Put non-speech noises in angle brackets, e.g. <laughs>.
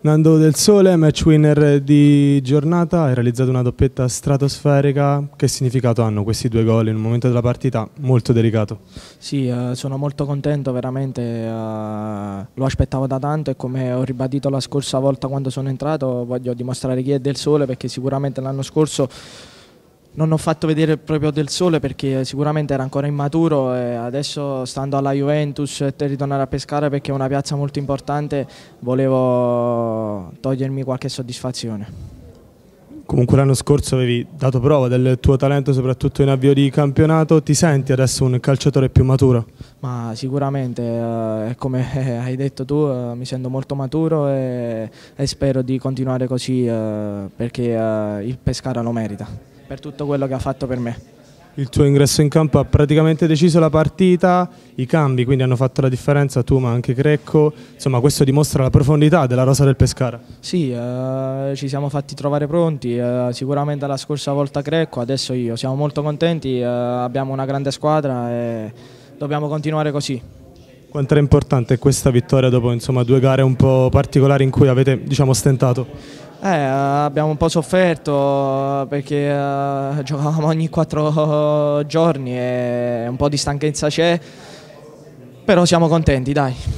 Nando Del Sole, match winner di giornata, ha realizzato una doppietta stratosferica. Che significato hanno questi due gol in un momento della partita molto delicato? Sì, eh, sono molto contento, veramente eh, lo aspettavo da tanto e come ho ribadito la scorsa volta quando sono entrato voglio dimostrare chi è Del Sole perché sicuramente l'anno scorso non ho fatto vedere proprio del sole perché sicuramente era ancora immaturo e adesso stando alla Juventus e ritornare a pescare perché è una piazza molto importante volevo togliermi qualche soddisfazione. Comunque l'anno scorso avevi dato prova del tuo talento soprattutto in avvio di campionato, ti senti adesso un calciatore più maturo? Ma sicuramente, eh, come <laughs> hai detto tu, eh, mi sento molto maturo e, e spero di continuare così eh, perché eh, il Pescara lo merita per tutto quello che ha fatto per me. Il tuo ingresso in campo ha praticamente deciso la partita, i cambi quindi hanno fatto la differenza tu ma anche Crecco, insomma questo dimostra la profondità della rosa del Pescara. Sì, eh, ci siamo fatti trovare pronti, eh, sicuramente la scorsa volta Crecco, adesso io, siamo molto contenti, eh, abbiamo una grande squadra e dobbiamo continuare così. Quanto era importante questa vittoria dopo insomma, due gare un po' particolari in cui avete diciamo, stentato? Eh, abbiamo un po' sofferto eh, perché uh, giocavamo ogni quattro giorni e un po' di stanchezza c'è, però siamo contenti, dai.